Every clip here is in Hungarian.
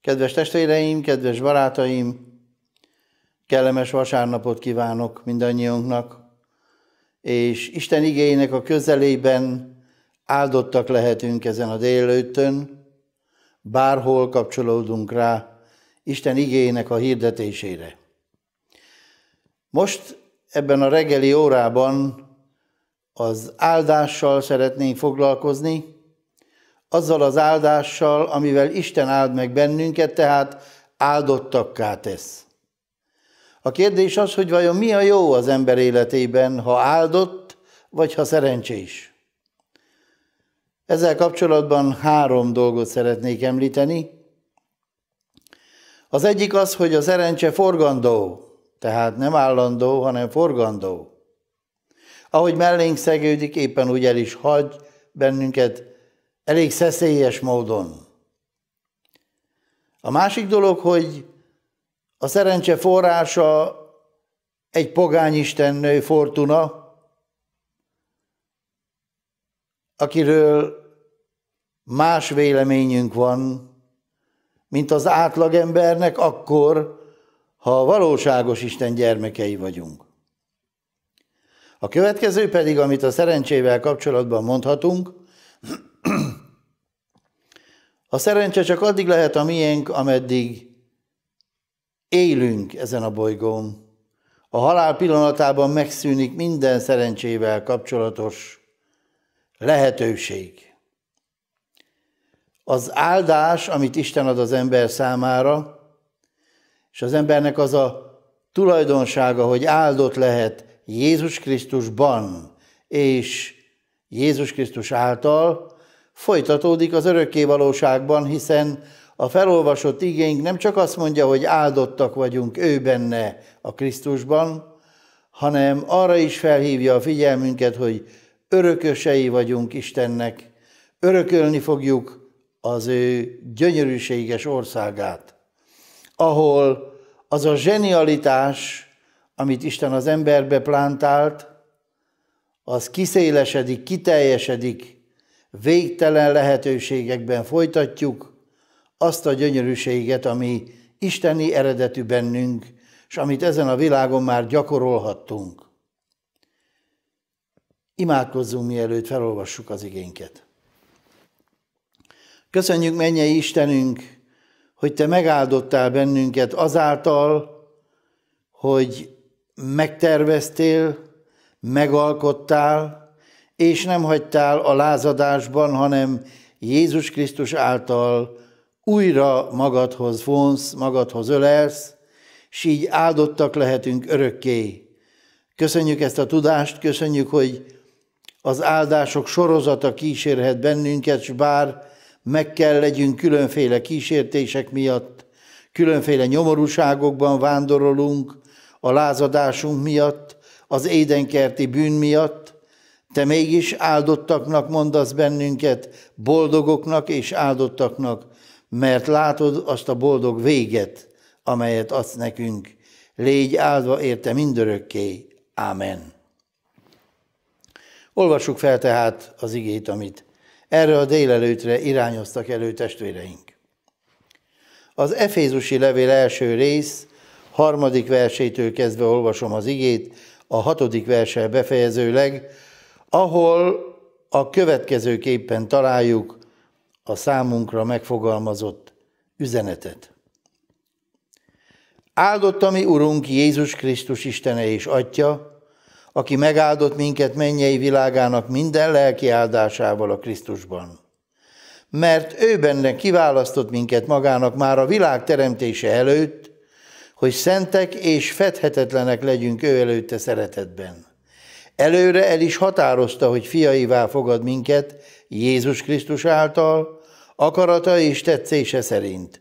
Kedves testvéreim, kedves barátaim, kellemes vasárnapot kívánok mindannyiunknak, és Isten igényének a közelében áldottak lehetünk ezen a délőttön, bárhol kapcsolódunk rá Isten igényének a hirdetésére. Most ebben a reggeli órában az áldással szeretnénk foglalkozni, azzal az áldással, amivel Isten áld meg bennünket, tehát áldottakká tesz. A kérdés az, hogy vajon mi a jó az ember életében, ha áldott, vagy ha szerencsés. Ezzel kapcsolatban három dolgot szeretnék említeni. Az egyik az, hogy a szerencse forgandó, tehát nem állandó, hanem forgandó. Ahogy mellénk szegődik, éppen úgy el is hagy bennünket, elég szeszélyes módon. A másik dolog, hogy a szerencse forrása egy pogányistennő Fortuna, akiről más véleményünk van, mint az átlagembernek akkor, ha valóságos Isten gyermekei vagyunk. A következő pedig, amit a szerencsével kapcsolatban mondhatunk, a szerencse csak addig lehet a miénk, ameddig élünk ezen a bolygón. A halál pillanatában megszűnik minden szerencsével kapcsolatos lehetőség. Az áldás, amit Isten ad az ember számára, és az embernek az a tulajdonsága, hogy áldott lehet Jézus Krisztusban és Jézus Krisztus által, folytatódik az örökké valóságban, hiszen a felolvasott igénk nem csak azt mondja, hogy áldottak vagyunk ő benne a Krisztusban, hanem arra is felhívja a figyelmünket, hogy örökösei vagyunk Istennek, örökölni fogjuk az ő gyönyörűséges országát, ahol az a zsenialitás, amit Isten az emberbe plántált, az kiszélesedik, kiteljesedik, végtelen lehetőségekben folytatjuk azt a gyönyörűséget, ami isteni eredetű bennünk, és amit ezen a világon már gyakorolhattunk. Imádkozzunk, mielőtt felolvassuk az igénket. Köszönjük, mennyei Istenünk, hogy Te megáldottál bennünket azáltal, hogy megterveztél, megalkottál, és nem hagytál a lázadásban, hanem Jézus Krisztus által újra magadhoz vonsz, magadhoz ölelsz, és így áldottak lehetünk örökké. Köszönjük ezt a tudást, köszönjük, hogy az áldások sorozata kísérhet bennünket, és bár meg kell legyünk különféle kísértések miatt, különféle nyomorúságokban vándorolunk, a lázadásunk miatt, az édenkerti bűn miatt, te mégis áldottaknak mondasz bennünket, boldogoknak és áldottaknak, mert látod azt a boldog véget, amelyet adsz nekünk. Légy áldva érte mindörökké. Ámen. Olvassuk fel tehát az igét, amit erre a délelőtre irányoztak elő testvéreink. Az Efézusi levél első rész, harmadik versétől kezdve olvasom az igét, a hatodik verse befejezőleg, ahol a következőképpen találjuk a számunkra megfogalmazott üzenetet. Áldott a mi Urunk Jézus Krisztus Istene és Atya, aki megáldott minket mennyei világának minden lelki áldásával a Krisztusban. Mert ő benne kiválasztott minket magának már a világ teremtése előtt, hogy szentek és fedhetetlenek legyünk ő előtte szeretetben Előre el is határozta, hogy fiaivá fogad minket Jézus Krisztus által, akarata és tetszése szerint,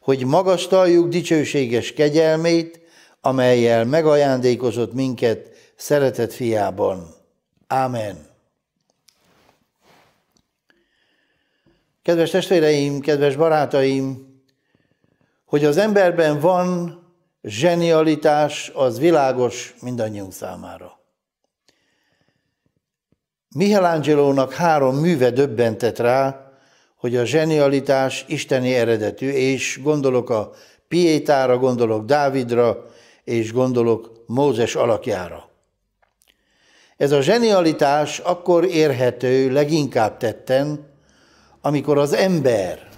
hogy magasztaljuk dicsőséges kegyelmét, amelyel megajándékozott minket szeretett fiában. Ámen. Kedves testvéreim, kedves barátaim, hogy az emberben van zsenialitás, az világos mindannyiunk számára. Michelangelo-nak három műve döbbentett rá, hogy a zsenialitás isteni eredetű, és gondolok a Pietára, gondolok Dávidra, és gondolok Mózes alakjára. Ez a zsenialitás akkor érhető leginkább tetten, amikor az ember,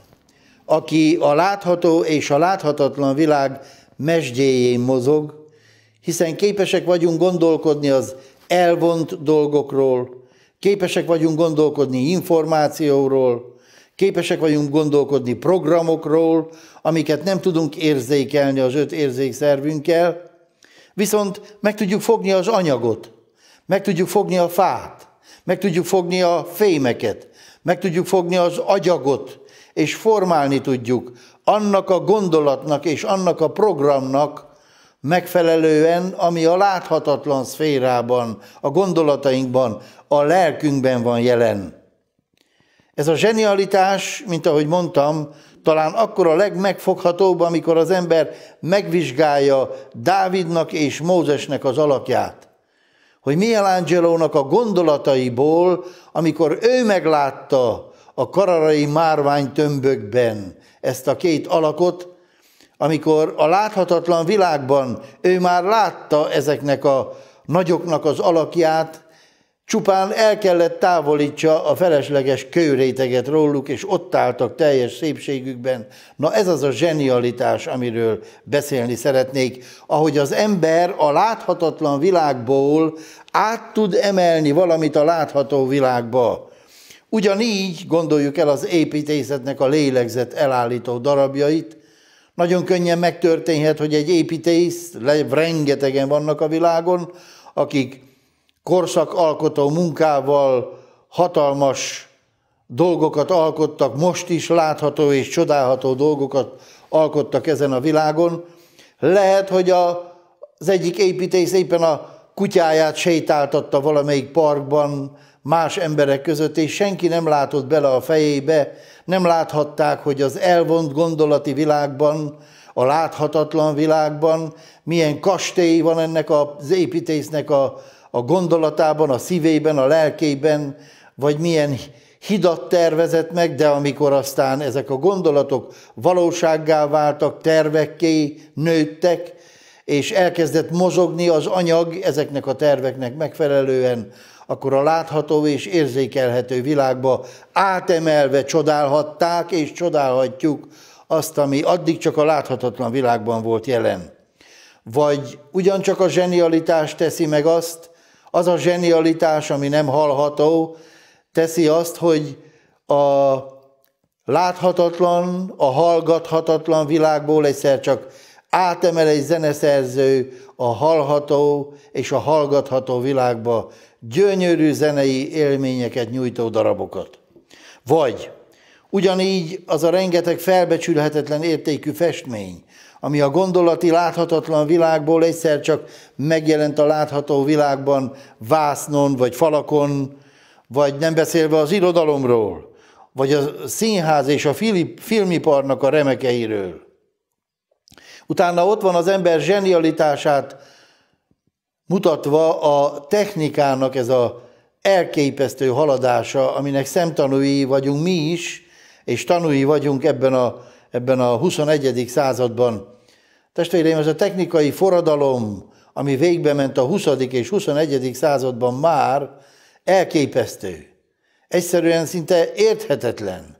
aki a látható és a láthatatlan világ mesdjéjén mozog, hiszen képesek vagyunk gondolkodni az elvont dolgokról, Képesek vagyunk gondolkodni információról, képesek vagyunk gondolkodni programokról, amiket nem tudunk érzékelni az öt érzékszervünkkel, viszont meg tudjuk fogni az anyagot, meg tudjuk fogni a fát, meg tudjuk fogni a fémeket, meg tudjuk fogni az agyagot, és formálni tudjuk annak a gondolatnak és annak a programnak megfelelően, ami a láthatatlan szférában, a gondolatainkban, a lelkünkben van jelen. Ez a zsenialitás, mint ahogy mondtam, talán akkor a legmegfoghatóbb, amikor az ember megvizsgálja Dávidnak és Mózesnek az alakját. Hogy Michelangelo-nak a gondolataiból, amikor ő meglátta a kararai márvány tömbökben ezt a két alakot, amikor a láthatatlan világban ő már látta ezeknek a nagyoknak az alakját, csupán el kellett távolítsa a felesleges kőréteget róluk, és ott álltak teljes szépségükben. Na ez az a zsenialitás, amiről beszélni szeretnék, ahogy az ember a láthatatlan világból át tud emelni valamit a látható világba. Ugyanígy gondoljuk el az építészetnek a lélegzet elállító darabjait, nagyon könnyen megtörténhet, hogy egy építész, rengetegen vannak a világon, akik korszakalkotó munkával hatalmas dolgokat alkottak, most is látható és csodálható dolgokat alkottak ezen a világon. Lehet, hogy a, az egyik építész éppen a kutyáját sétáltatta valamelyik parkban, más emberek között, és senki nem látott bele a fejébe, nem láthatták, hogy az elvont gondolati világban, a láthatatlan világban milyen kastély van ennek az építésznek a, a gondolatában, a szívében, a lelkében, vagy milyen hidat tervezett meg, de amikor aztán ezek a gondolatok valósággá váltak, tervekké nőttek, és elkezdett mozogni az anyag ezeknek a terveknek megfelelően, akkor a látható és érzékelhető világba átemelve csodálhatták és csodálhatjuk azt, ami addig csak a láthatatlan világban volt jelen. Vagy ugyancsak a zsenialitás teszi meg azt, az a zsenialitás, ami nem hallható, teszi azt, hogy a láthatatlan, a hallgathatatlan világból egyszer csak átemel egy zeneszerző a hallható és a hallgatható világba, gyönyörű zenei élményeket nyújtó darabokat. Vagy ugyanígy az a rengeteg felbecsülhetetlen értékű festmény, ami a gondolati láthatatlan világból egyszer csak megjelent a látható világban, vásznon vagy falakon, vagy nem beszélve az irodalomról, vagy a színház és a filmiparnak a remekeiről. Utána ott van az ember zsenialitását mutatva a technikának ez a elképesztő haladása, aminek szemtanúi vagyunk mi is, és tanúi vagyunk ebben a, ebben a 21. században. Testvéreim, ez a technikai forradalom, ami végbe ment a 20. és 21. században már elképesztő. Egyszerűen szinte érthetetlen.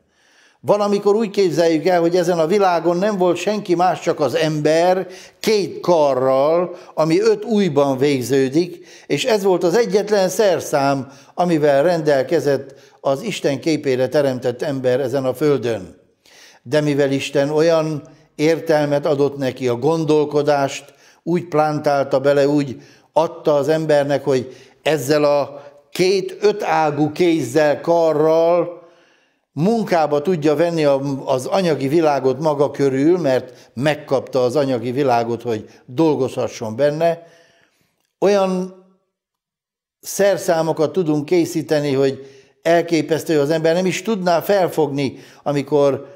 Valamikor úgy képzeljük el, hogy ezen a világon nem volt senki más, csak az ember két karral, ami öt újban végződik, és ez volt az egyetlen szerszám, amivel rendelkezett az Isten képére teremtett ember ezen a földön. De mivel Isten olyan értelmet adott neki, a gondolkodást úgy plántálta bele, úgy adta az embernek, hogy ezzel a két ötágú kézzel, karral, munkába tudja venni az anyagi világot maga körül, mert megkapta az anyagi világot, hogy dolgozhasson benne, olyan szerszámokat tudunk készíteni, hogy elképesztő, az ember nem is tudná felfogni, amikor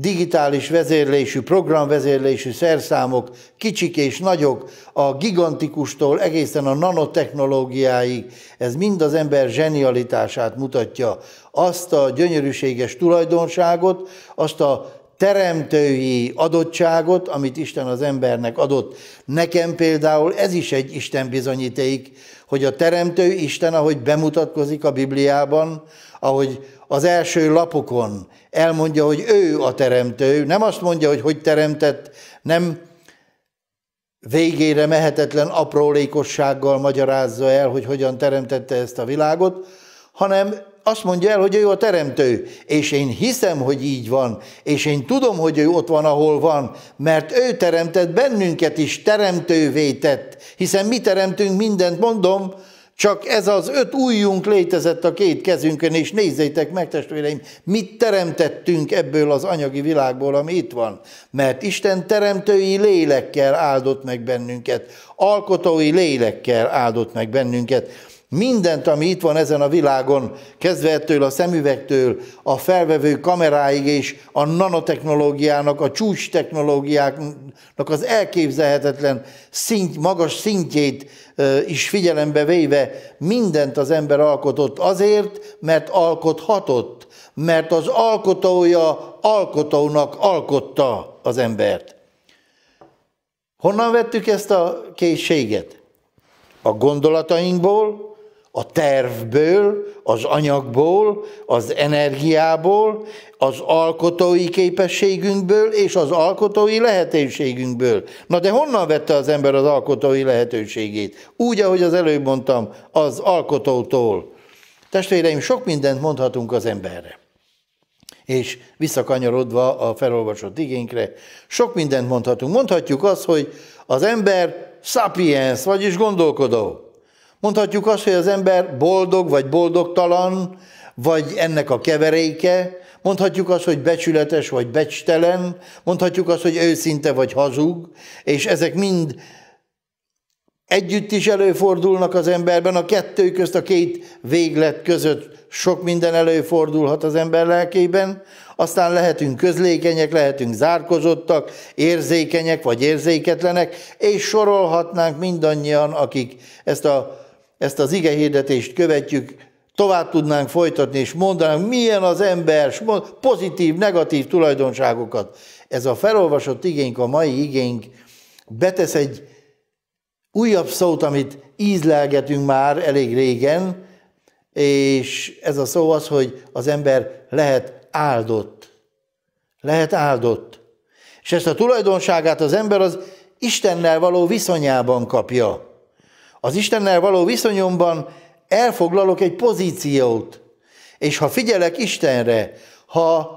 digitális vezérlésű, programvezérlésű szerszámok, kicsik és nagyok, a gigantikustól egészen a nanotechnológiáig, ez mind az ember zsenialitását mutatja, azt a gyönyörűséges tulajdonságot, azt a teremtői adottságot, amit Isten az embernek adott. Nekem például ez is egy Isten bizonyíték, hogy a teremtő Isten, ahogy bemutatkozik a Bibliában, ahogy az első lapokon. Elmondja, hogy ő a teremtő, nem azt mondja, hogy hogy teremtett, nem végére mehetetlen aprólékossággal magyarázza el, hogy hogyan teremtette ezt a világot, hanem azt mondja el, hogy ő a teremtő, és én hiszem, hogy így van, és én tudom, hogy ő ott van, ahol van, mert ő teremtett bennünket is, teremtővé tett, hiszen mi teremtünk mindent, mondom, csak ez az öt újjunk létezett a két kezünkön, és nézzétek meg, testvéreim, mit teremtettünk ebből az anyagi világból, ami itt van. Mert Isten teremtői lélekkel áldott meg bennünket, alkotói lélekkel áldott meg bennünket. Mindent, ami itt van ezen a világon, kezdve ettől a szemüvegtől, a felvevő kameráig és a nanotechnológiának, a csúcs technológiáknak az elképzelhetetlen szint, magas szintjét is figyelembe véve mindent az ember alkotott azért, mert alkothatott, mert az alkotója alkotónak alkotta az embert. Honnan vettük ezt a készséget? A gondolatainkból, a tervből, az anyagból, az energiából, az alkotói képességünkből és az alkotói lehetőségünkből. Na de honnan vette az ember az alkotói lehetőségét? Úgy, ahogy az előbb mondtam, az alkotótól. Testvéreim, sok mindent mondhatunk az emberre. És visszakanyarodva a felolvasott igényre, sok mindent mondhatunk. Mondhatjuk azt, hogy az ember sapiens, vagyis gondolkodó. Mondhatjuk azt, hogy az ember boldog vagy boldogtalan, vagy ennek a keveréke, mondhatjuk azt, hogy becsületes vagy becstelen, mondhatjuk azt, hogy őszinte vagy hazug, és ezek mind együtt is előfordulnak az emberben, a kettő közt, a két véglet között sok minden előfordulhat az ember lelkében, aztán lehetünk közlékenyek, lehetünk zárkozottak, érzékenyek vagy érzéketlenek, és sorolhatnánk mindannyian, akik ezt a ezt az ige hirdetést követjük, tovább tudnánk folytatni és mondanánk, milyen az ember, pozitív, negatív tulajdonságokat. Ez a felolvasott igénk, a mai igénk betesz egy újabb szót, amit ízlelgetünk már elég régen, és ez a szó az, hogy az ember lehet áldott. Lehet áldott. És ezt a tulajdonságát az ember az Istennel való viszonyában kapja. Az Istennel való viszonyomban elfoglalok egy pozíciót, és ha figyelek Istenre, ha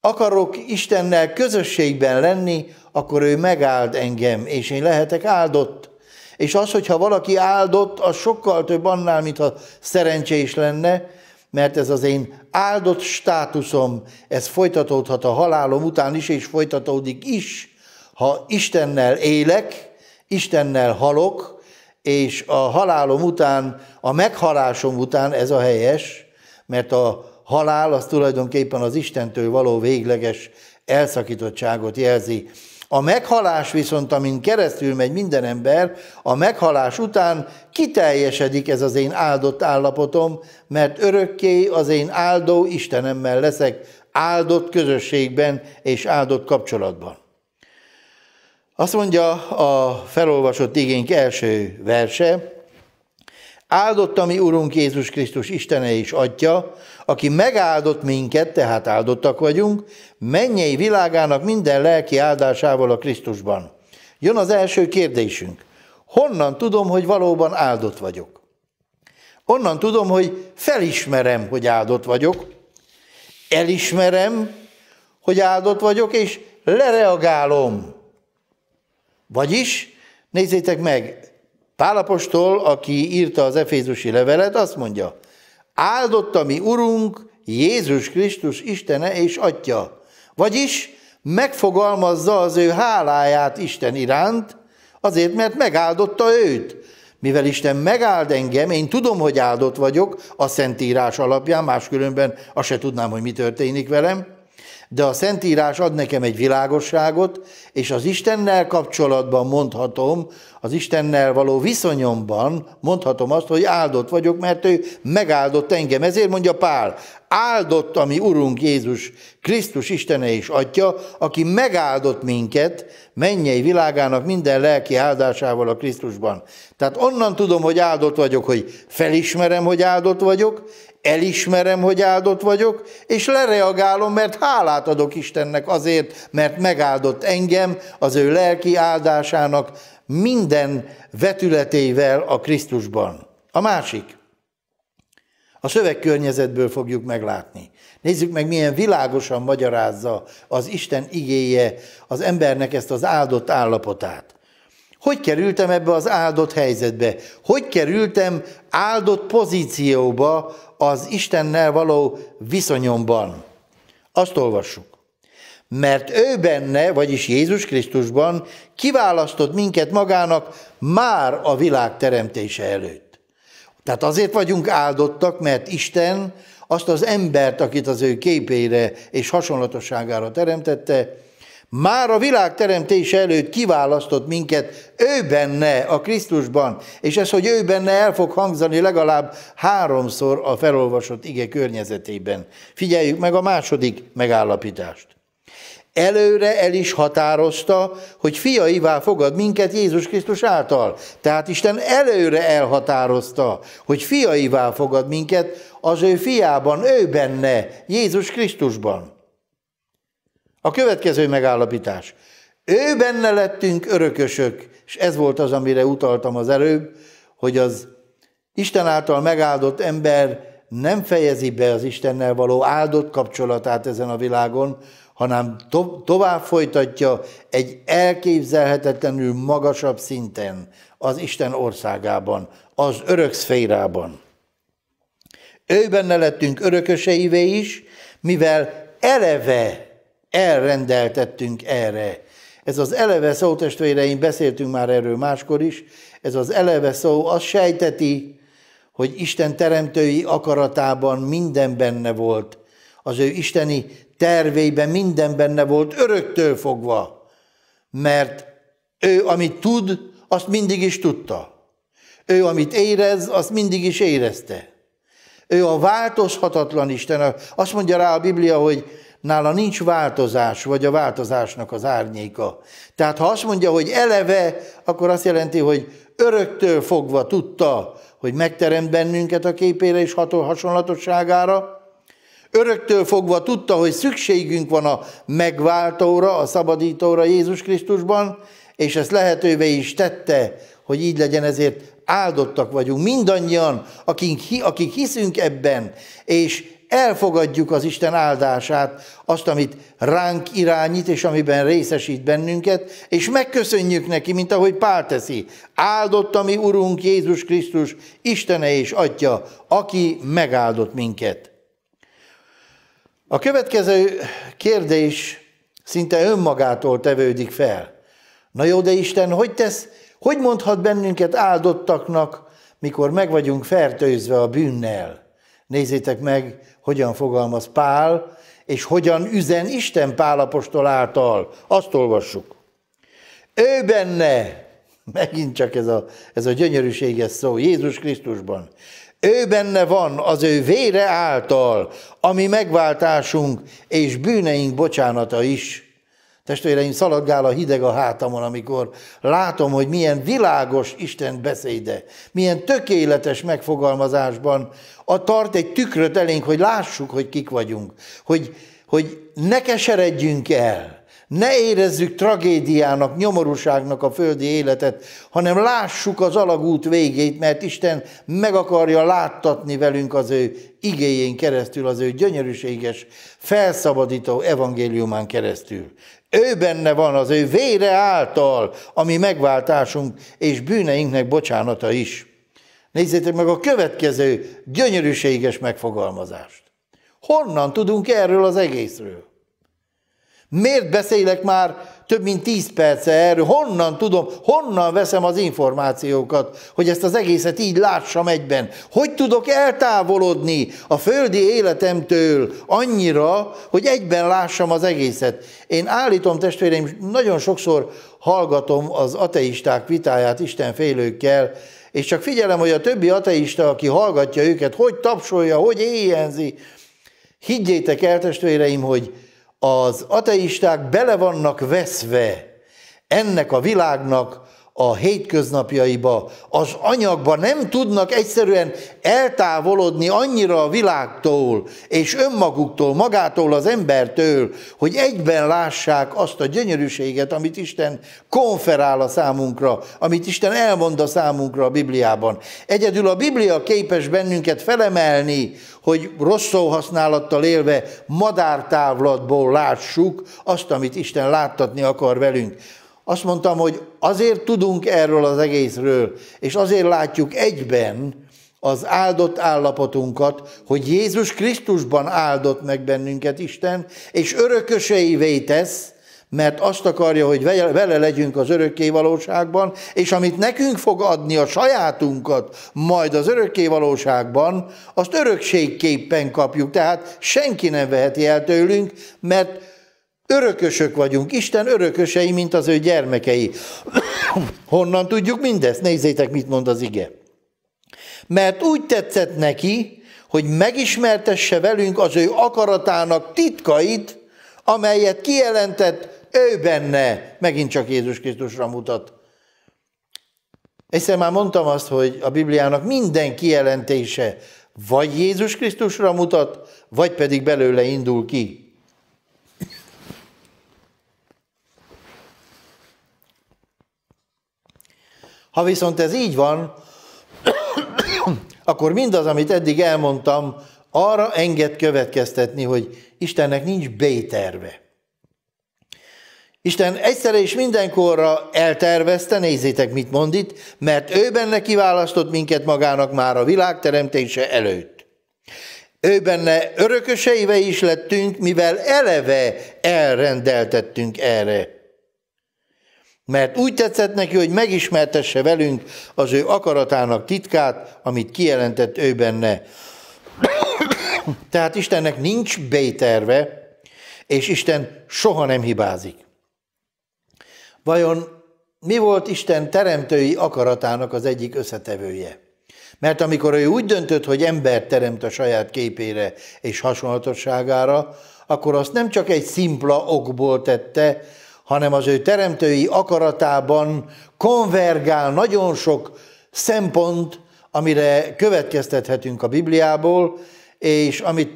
akarok Istennel közösségben lenni, akkor ő megáld engem, és én lehetek áldott. És az, hogyha valaki áldott, az sokkal több annál, mintha szerencsés lenne, mert ez az én áldott státuszom, ez folytatódhat a halálom után is, és folytatódik is, ha Istennel élek, Istennel halok, és a halálom után, a meghalásom után ez a helyes, mert a halál az tulajdonképpen az Istentől való végleges elszakítottságot jelzi. A meghalás viszont, amin keresztül megy minden ember, a meghalás után kiteljesedik ez az én áldott állapotom, mert örökké az én áldó Istenemmel leszek áldott közösségben és áldott kapcsolatban. Azt mondja a felolvasott igénk első verse, Áldott a mi Urunk Jézus Krisztus Istene és Atya, aki megáldott minket, tehát áldottak vagyunk, mennyei világának minden lelki áldásával a Krisztusban. Jön az első kérdésünk. Honnan tudom, hogy valóban áldott vagyok? Onnan tudom, hogy felismerem, hogy áldott vagyok, elismerem, hogy áldott vagyok, és lereagálom vagyis, nézzétek meg, Pálapostól, aki írta az Efézusi levelet, azt mondja, áldott a mi Urunk, Jézus Krisztus Istene és Atya. Vagyis megfogalmazza az ő háláját Isten iránt, azért, mert megáldotta őt. Mivel Isten megáld engem, én tudom, hogy áldott vagyok a Szentírás alapján, máskülönben azt se tudnám, hogy mi történik velem, de a Szentírás ad nekem egy világosságot, és az Istennel kapcsolatban mondhatom, az Istennel való viszonyomban mondhatom azt, hogy áldott vagyok, mert ő megáldott engem. Ezért mondja Pál, áldott a mi Urunk Jézus Krisztus Istene és Atya, aki megáldott minket mennyei világának minden lelki áldásával a Krisztusban. Tehát onnan tudom, hogy áldott vagyok, hogy felismerem, hogy áldott vagyok, elismerem, hogy áldott vagyok, és lereagálom, mert hálát adok Istennek azért, mert megáldott engem az ő lelki áldásának minden vetületével a Krisztusban. A másik. A szövegkörnyezetből fogjuk meglátni. Nézzük meg, milyen világosan magyarázza az Isten igéje az embernek ezt az áldott állapotát. Hogy kerültem ebbe az áldott helyzetbe? Hogy kerültem áldott pozícióba az Istennel való viszonyomban? Azt olvassuk. Mert ő benne, vagyis Jézus Krisztusban kiválasztott minket magának már a világ teremtése előtt. Tehát azért vagyunk áldottak, mert Isten azt az embert, akit az ő képére és hasonlatosságára teremtette, már a világ teremtése előtt kiválasztott minket ő benne, a Krisztusban, és ez, hogy ő benne el fog hangzani legalább háromszor a felolvasott ige környezetében. Figyeljük meg a második megállapítást. Előre el is határozta, hogy fiaivá fogad minket Jézus Krisztus által. Tehát Isten előre elhatározta, hogy fiaivá fogad minket az ő fiában, ő benne, Jézus Krisztusban. A következő megállapítás. Ő benne lettünk örökösök, és ez volt az, amire utaltam az előbb, hogy az Isten által megáldott ember nem fejezi be az Istennel való áldott kapcsolatát ezen a világon, hanem to- tovább folytatja egy elképzelhetetlenül magasabb szinten, az Isten országában, az örök szférában. Ő benne lettünk örököseivé is, mivel eleve elrendeltettünk erre. Ez az eleve szó, testvéreim, beszéltünk már erről máskor is, ez az eleve szó azt sejteti, hogy Isten teremtői akaratában minden benne volt. Az ő isteni terveiben minden benne volt, öröktől fogva. Mert ő, amit tud, azt mindig is tudta. Ő, amit érez, azt mindig is érezte. Ő a változhatatlan Isten. Azt mondja rá a Biblia, hogy nála nincs változás, vagy a változásnak az árnyéka. Tehát ha azt mondja, hogy eleve, akkor azt jelenti, hogy öröktől fogva tudta, hogy megteremt bennünket a képére és hasonlatosságára, Öröktől fogva tudta, hogy szükségünk van a megváltóra, a szabadítóra Jézus Krisztusban, és ezt lehetővé is tette, hogy így legyen, ezért áldottak vagyunk mindannyian, akik, akik hiszünk ebben, és elfogadjuk az Isten áldását, azt, amit ránk irányít, és amiben részesít bennünket, és megköszönjük neki, mint ahogy Pál teszi. Áldott a mi Urunk Jézus Krisztus, Istene és Atya, aki megáldott minket. A következő kérdés szinte önmagától tevődik fel. Na jó, de Isten hogy tesz, hogy mondhat bennünket áldottaknak, mikor meg vagyunk fertőzve a bűnnel? Nézzétek meg hogyan fogalmaz Pál, és hogyan üzen Isten Pálapostól által. Azt olvassuk. Ő benne, megint csak ez a, ez a gyönyörűséges szó, Jézus Krisztusban. Ő benne van az ő vére által, ami megváltásunk és bűneink bocsánata is. Testvéreim, szaladgál a hideg a hátamon, amikor látom, hogy milyen világos Isten beszéde, milyen tökéletes megfogalmazásban a tart egy tükröt elénk, hogy lássuk, hogy kik vagyunk, hogy, hogy ne keseredjünk el, ne érezzük tragédiának, nyomorúságnak a földi életet, hanem lássuk az alagút végét, mert Isten meg akarja láttatni velünk az ő igéjén keresztül, az ő gyönyörűséges, felszabadító evangéliumán keresztül. Ő benne van az ő vére által, ami megváltásunk és bűneinknek bocsánata is. Nézzétek meg a következő gyönyörűséges megfogalmazást. Honnan tudunk erről az egészről? Miért beszélek már több mint 10 perce erről, honnan tudom, honnan veszem az információkat, hogy ezt az egészet így lássam egyben. Hogy tudok eltávolodni a földi életemtől annyira, hogy egyben lássam az egészet. Én állítom, testvéreim, nagyon sokszor hallgatom az ateisták vitáját Isten félőkkel, és csak figyelem, hogy a többi ateista, aki hallgatja őket, hogy tapsolja, hogy éjenzi. Higgyétek el, testvéreim, hogy az ateisták bele vannak veszve ennek a világnak a hétköznapjaiba, az anyagba nem tudnak egyszerűen eltávolodni annyira a világtól és önmaguktól, magától az embertől, hogy egyben lássák azt a gyönyörűséget, amit Isten konferál a számunkra, amit Isten elmond a számunkra a Bibliában. Egyedül a Biblia képes bennünket felemelni, hogy rossz használattal élve madártávlatból lássuk azt, amit Isten láttatni akar velünk. Azt mondtam, hogy azért tudunk erről az egészről, és azért látjuk egyben az áldott állapotunkat, hogy Jézus Krisztusban áldott meg bennünket Isten, és örököseivé tesz, mert azt akarja, hogy vele legyünk az örökké valóságban, és amit nekünk fog adni a sajátunkat majd az örökké valóságban, azt örökségképpen kapjuk. Tehát senki nem veheti el tőlünk, mert Örökösök vagyunk, Isten örökösei, mint az ő gyermekei. Honnan tudjuk mindezt? Nézzétek, mit mond az ige. Mert úgy tetszett neki, hogy megismertesse velünk az ő akaratának titkait, amelyet kijelentett ő benne. Megint csak Jézus Krisztusra mutat. Egyszer már mondtam azt, hogy a Bibliának minden kijelentése vagy Jézus Krisztusra mutat, vagy pedig belőle indul ki. Ha viszont ez így van, akkor mindaz, amit eddig elmondtam, arra enged következtetni, hogy Istennek nincs B-terve. Isten egyszerre és mindenkorra eltervezte, nézzétek, mit mond itt, mert ő benne kiválasztott minket magának már a világ teremtése előtt. Ő benne örököseive is lettünk, mivel eleve elrendeltettünk erre mert úgy tetszett neki, hogy megismertesse velünk az ő akaratának titkát, amit kijelentett ő benne. Tehát Istennek nincs béterve, és Isten soha nem hibázik. Vajon mi volt Isten teremtői akaratának az egyik összetevője? Mert amikor ő úgy döntött, hogy embert teremt a saját képére és hasonlatosságára, akkor azt nem csak egy szimpla okból tette, hanem az ő teremtői akaratában konvergál nagyon sok szempont, amire következtethetünk a Bibliából, és amit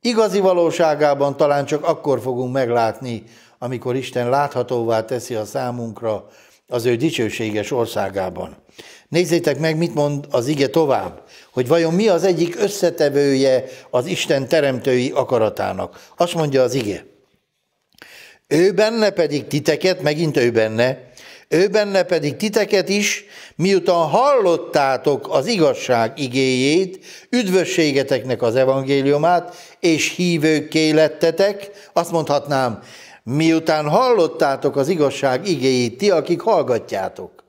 igazi valóságában talán csak akkor fogunk meglátni, amikor Isten láthatóvá teszi a számunkra az ő dicsőséges országában. Nézzétek meg, mit mond az ige tovább, hogy vajon mi az egyik összetevője az Isten teremtői akaratának. Azt mondja az ige. Ő benne pedig titeket, megint ő benne, ő benne pedig titeket is, miután hallottátok az igazság igéjét, üdvösségeteknek az evangéliumát, és hívőké lettetek, azt mondhatnám, miután hallottátok az igazság igéjét, ti, akik hallgatjátok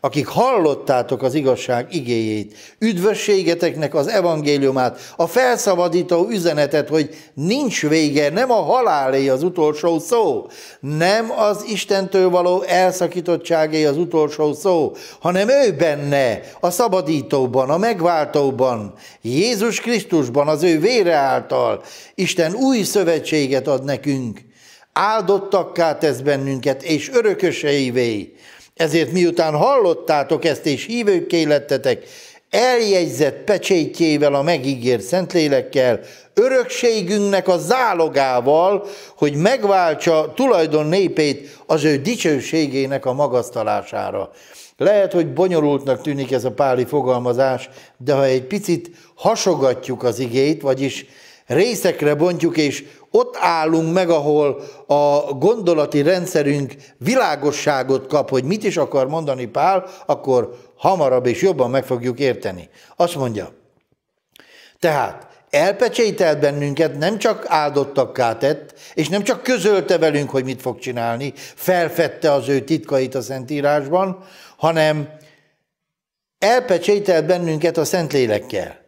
akik hallottátok az igazság igéjét, üdvösségeteknek az evangéliumát, a felszabadító üzenetet, hogy nincs vége, nem a halálé az utolsó szó, nem az Istentől való elszakítottságé az utolsó szó, hanem ő benne, a szabadítóban, a megváltóban, Jézus Krisztusban, az ő vére által, Isten új szövetséget ad nekünk, áldottakká tesz bennünket, és örököseivé, ezért miután hallottátok ezt és hívőkké lettetek, eljegyzett pecsétjével a megígért Szentlélekkel, örökségünknek a zálogával, hogy megváltsa tulajdon népét az ő dicsőségének a magasztalására. Lehet, hogy bonyolultnak tűnik ez a páli fogalmazás, de ha egy picit hasogatjuk az igét, vagyis részekre bontjuk, és ott állunk meg, ahol a gondolati rendszerünk világosságot kap, hogy mit is akar mondani Pál, akkor hamarabb és jobban meg fogjuk érteni. Azt mondja, tehát elpecsételt bennünket, nem csak áldottakká tett, és nem csak közölte velünk, hogy mit fog csinálni, felfedte az ő titkait a Szentírásban, hanem elpecsételt bennünket a Szentlélekkel.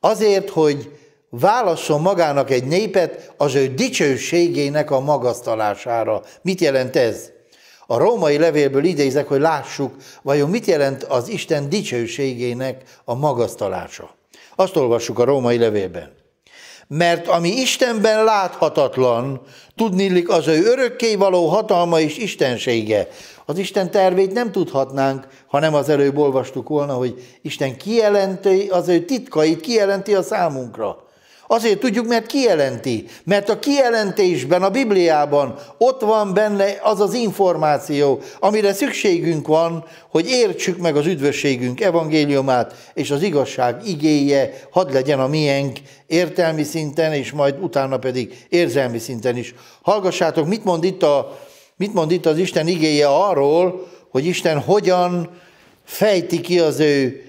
Azért, hogy válasszon magának egy népet az ő dicsőségének a magasztalására. Mit jelent ez? A római levélből idézek, hogy lássuk, vajon mit jelent az Isten dicsőségének a magasztalása. Azt olvassuk a római levélben. Mert ami Istenben láthatatlan, tudnillik az ő örökké való hatalma és istensége. Az Isten tervét nem tudhatnánk, ha nem az előbb olvastuk volna, hogy Isten kijelenti az ő titkait, kijelenti a számunkra. Azért tudjuk, mert kijelenti. Mert a kijelentésben, a Bibliában ott van benne az az információ, amire szükségünk van, hogy értsük meg az üdvösségünk evangéliumát, és az igazság igéje hadd legyen a miénk értelmi szinten, és majd utána pedig érzelmi szinten is. Hallgassátok, mit mond itt, a, mit mond itt az Isten igéje arról, hogy Isten hogyan fejti ki az ő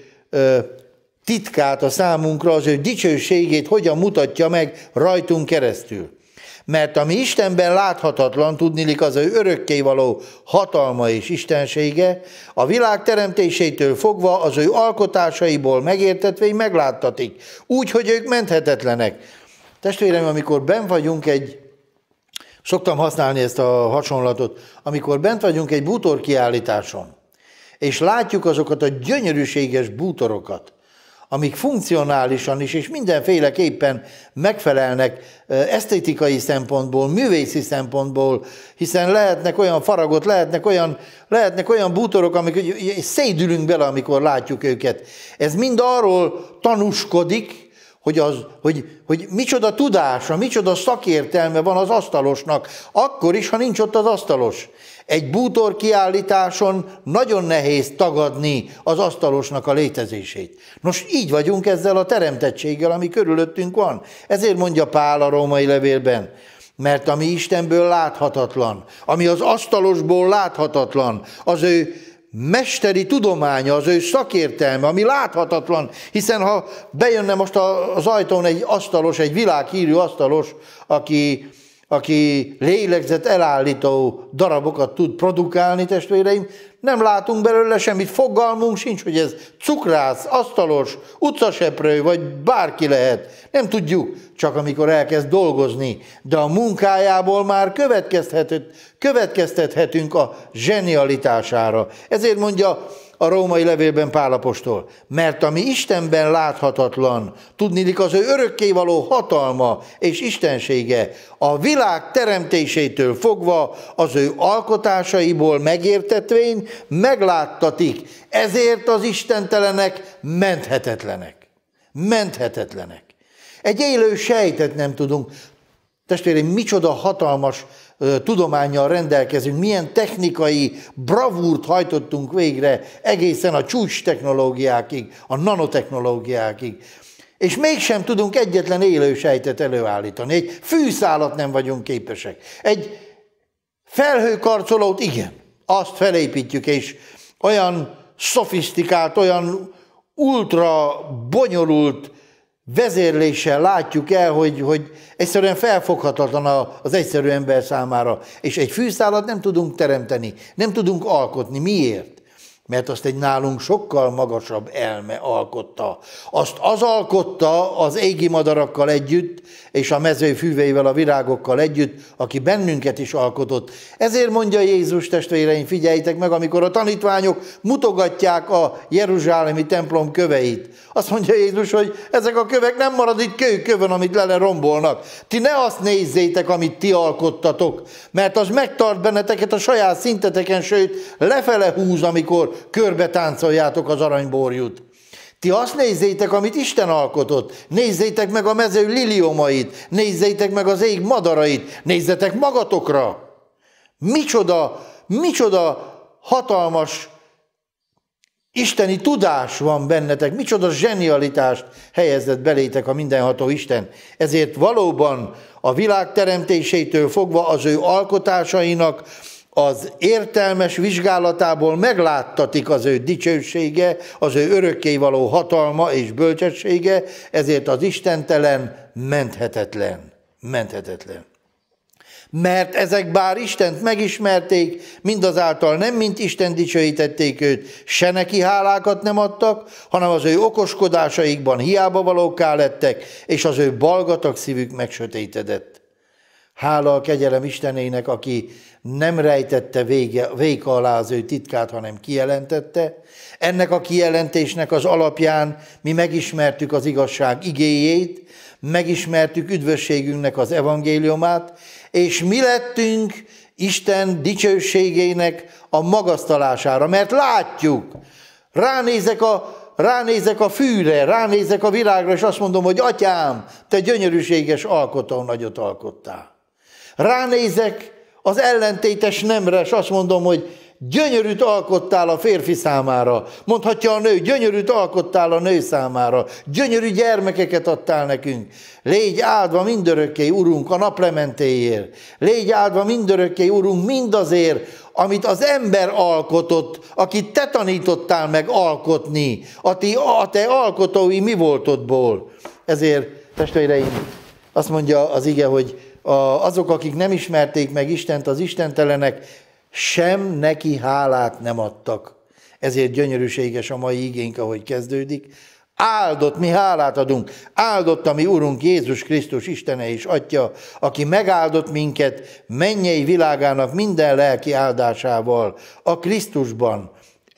titkát a számunkra, az ő dicsőségét hogyan mutatja meg rajtunk keresztül. Mert ami Istenben láthatatlan, tudnilik az ő örökkévaló hatalma és istensége, a világ teremtésétől fogva az ő alkotásaiból megértetvény megláttatik, úgy, hogy ők menthetetlenek. Testvérem, amikor ben vagyunk egy Szoktam használni ezt a hasonlatot, amikor bent vagyunk egy bútorkiállításon, és látjuk azokat a gyönyörűséges bútorokat, amik funkcionálisan is és mindenféleképpen megfelelnek esztétikai szempontból, művészi szempontból, hiszen lehetnek olyan faragott, lehetnek olyan, lehetnek olyan bútorok, amik szédülünk bele, amikor látjuk őket. Ez mind arról tanúskodik, hogy, az, hogy, hogy micsoda tudása, micsoda szakértelme van az asztalosnak, akkor is, ha nincs ott az asztalos. Egy bútor kiállításon nagyon nehéz tagadni az asztalosnak a létezését. Nos, így vagyunk ezzel a teremtettséggel, ami körülöttünk van. Ezért mondja Pál a római levélben, mert ami Istenből láthatatlan, ami az asztalosból láthatatlan, az ő mesteri tudománya, az ő szakértelme, ami láthatatlan, hiszen ha bejönne most az ajtón egy asztalos, egy világhírű asztalos, aki, aki lélegzett elállító darabokat tud produkálni, testvéreim, nem látunk belőle semmit, fogalmunk sincs, hogy ez cukrász, asztalos, utcaseprő, vagy bárki lehet. Nem tudjuk, csak amikor elkezd dolgozni, de a munkájából már következtethetünk a zsenialitására. Ezért mondja a római levélben Pálapostól. Mert ami Istenben láthatatlan, tudnilik az ő való hatalma és istensége, a világ teremtésétől fogva az ő alkotásaiból megértetvén megláttatik, ezért az istentelenek menthetetlenek. Menthetetlenek. Egy élő sejtet nem tudunk. Testvérem, micsoda hatalmas tudományjal rendelkezünk, milyen technikai bravúrt hajtottunk végre egészen a csúcs technológiákig, a nanotechnológiákig. És mégsem tudunk egyetlen élő sejtet előállítani. Egy fűszálat nem vagyunk képesek. Egy felhőkarcolót igen, azt felépítjük, és olyan szofisztikált, olyan ultra bonyolult vezérléssel látjuk el, hogy, hogy egyszerűen felfoghatatlan az egyszerű ember számára. És egy fűszálat nem tudunk teremteni, nem tudunk alkotni. Miért? Mert azt egy nálunk sokkal magasabb elme alkotta. Azt az alkotta az égi madarakkal együtt, és a mező füveivel, a virágokkal együtt, aki bennünket is alkotott. Ezért mondja Jézus testvéreim, figyeljétek meg, amikor a tanítványok mutogatják a Jeruzsálemi templom köveit. Azt mondja Jézus, hogy ezek a kövek nem marad itt kőkövön, amit lele rombolnak. Ti ne azt nézzétek, amit ti alkottatok, mert az megtart benneteket a saját szinteteken, sőt, lefele húz, amikor körbe táncoljátok az aranyborjút. Ti azt nézzétek, amit Isten alkotott, nézzétek meg a mező liliomait, nézzétek meg az ég madarait, nézzetek magatokra. Micsoda, micsoda hatalmas isteni tudás van bennetek, micsoda zsenialitást helyezett belétek a mindenható Isten. Ezért valóban a világ teremtésétől fogva az ő alkotásainak, az értelmes vizsgálatából megláttatik az ő dicsősége, az ő örökké való hatalma és bölcsessége, ezért az istentelen menthetetlen. Menthetetlen. Mert ezek bár Istent megismerték, mindazáltal nem mint Isten dicsőítették őt, se neki hálákat nem adtak, hanem az ő okoskodásaikban hiába valóká lettek, és az ő balgatak szívük megsötétedett. Hála a kegyelem Istenének, aki nem rejtette vége, vék alá az ő titkát, hanem kijelentette. Ennek a kijelentésnek az alapján mi megismertük az igazság igéjét, megismertük üdvösségünknek az evangéliumát, és mi lettünk Isten dicsőségének a magasztalására, mert látjuk, ránézek a, ránézek a fűre, ránézek a világra, és azt mondom, hogy atyám, te gyönyörűséges alkotó nagyot alkottál. Ránézek az ellentétes nemre, és azt mondom, hogy gyönyörűt alkottál a férfi számára. Mondhatja a nő, gyönyörűt alkottál a nő számára. Gyönyörű gyermekeket adtál nekünk. Légy áldva mindörökké, Urunk, a naplementéért. Légy áldva mindörökké, Urunk, mindazért, amit az ember alkotott, akit te tanítottál meg alkotni, a, ti, a te alkotói mi voltodból. Ezért, testvéreim, azt mondja az ige, hogy azok, akik nem ismerték meg Istent, az istentelenek sem neki hálát nem adtak. Ezért gyönyörűséges a mai igénk, ahogy kezdődik. Áldott mi hálát adunk, áldott a mi Urunk Jézus Krisztus Istene és Atya, aki megáldott minket mennyei világának minden lelki áldásával, a Krisztusban,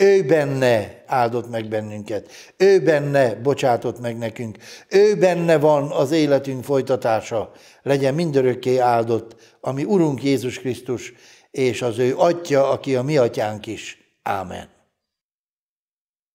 ő benne áldott meg bennünket, ő benne bocsátott meg nekünk, ő benne van az életünk folytatása. Legyen mindörökké áldott, ami Urunk Jézus Krisztus, és az ő Atya, aki a mi atyánk is. Ámen.